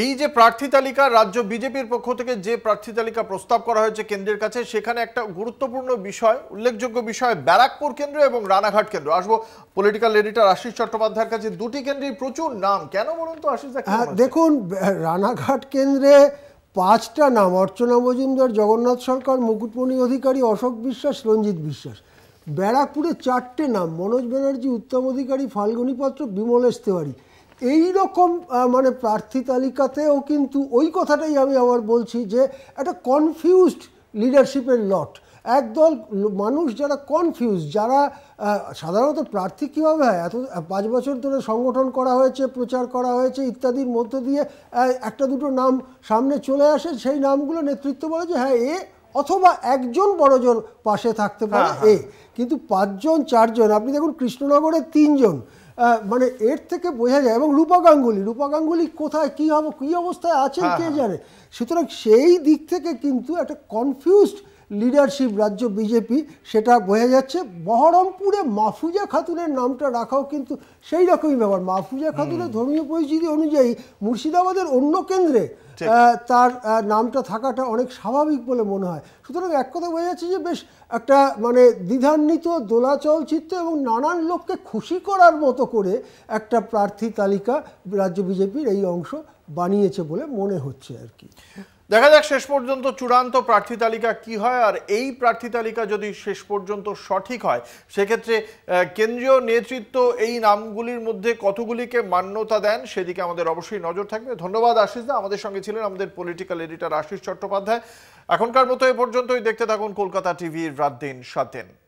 এই যে প্রার্থী তালিকা রাজ্য বিজেপির পক্ষ থেকে যে প্রার্থী তালিকা প্রস্তাব করা হয়েছে কেন্দ্রের কাছে সেখানে একটা গুরুত্বপূর্ণ বিষয় উল্লেখযোগ্য বিষয় ব্যারাকপুর কেন্দ্র এবং রানাঘাট কেন্দ্র আসবো পলিটিক্যাল এডিটর আশিস চট্টোপাধ্যায়ের কাছে দুটি কেন্দ্রেই প্রচুর নাম কেন বলুন তো আশিস হ্যাঁ, দেখুন রানাঘাট কেন্দ্রে পাঁচটা নাম অর্চনা মজুমদার জগন্নাথ সরকার মুকুটমণি অধিকারী অশোক বিশ্বাস রঞ্জিত বিশ্বাস ব্যারাকপুরে চারটে নাম মনোজ ব্যানার্জি উত্তম অধিকারী ফাল্গুনী পাত্র বিমলেশ তেওয়ারি এই রকম মানে প্রার্থী তালিকাতেও কিন্তু ওই কথাটাই আমি আবার বলছি যে একটা কনফিউজড লিডারশিপের লট একদল মানুষ যারা কনফিউজ যারা সাধারণত প্রার্থী কীভাবে হয় এত পাঁচ বছর ধরে সংগঠন করা হয়েছে প্রচার করা হয়েছে ইত্যাদির মধ্য দিয়ে একটা দুটো নাম সামনে চলে আসে সেই নামগুলো নেতৃত্ব বলে যে হ্যাঁ এ অথবা একজন বড়জন পাশে থাকতে পারে হ্যাঁ, হ্যাঁ। এ কিন্তু পাঁচজন চারজন আপনি দেখুন কৃষ্ণনগরে তিনজন মানে এর থেকে বোঝা যায় এবং রূপা গাঙ্গুলি রূপা গাঙ্গুলি কোথায় কী হবে কী অবস্থায় আছেন হ্যাঁ, কে হ্যাঁ। জানে সুতরাং সেই দিক থেকে কিন্তু একটা কনফিউজড লিডারশিপ রাজ্য বিজেপি সেটা বোঝা যাচ্ছে বহরমপুরে মাহফুজা খাতুনের নামটা রাখাও কিন্তু সেই রকমই ব্যাপার মাহফুজা খাতুনের ধর্মীয় পরিচিতি অনুযায়ী মুর্শিদাবাদের অন্য কেন্দ্রে তার নামটা থাকাটা অনেক স্বাভাবিক বলে মনে হয় সুতরাং এক কথা বোঝা যাচ্ছে যে বেশ একটা মানে দ্বিধান্বিত দোলাচল চলচ্চিত্র এবং নানান লোককে খুশি করার মতো করে একটা প্রার্থী তালিকা রাজ্য বিজেপির এই অংশ বানিয়েছে বলে মনে হচ্ছে আর কি দেখা যাক শেষ পর্যন্ত চূড়ান্ত প্রার্থী তালিকা কি হয় আর এই প্রার্থী তালিকা যদি শেষ পর্যন্ত সঠিক হয় সেক্ষেত্রে কেন্দ্রীয় নেতৃত্ব এই নামগুলির মধ্যে কতগুলিকে মান্যতা দেন সেদিকে আমাদের অবশ্যই নজর থাকবে ধন্যবাদ আশিস দা আমাদের সঙ্গে ছিল ছিলেন আমাদের পলিটিক্যাল এডিটর আশিস চট্টোপাধ্যায় এখনকার মতো এ পর্যন্তই দেখতে থাকুন কলকাতা টিভির রাত দিন সাত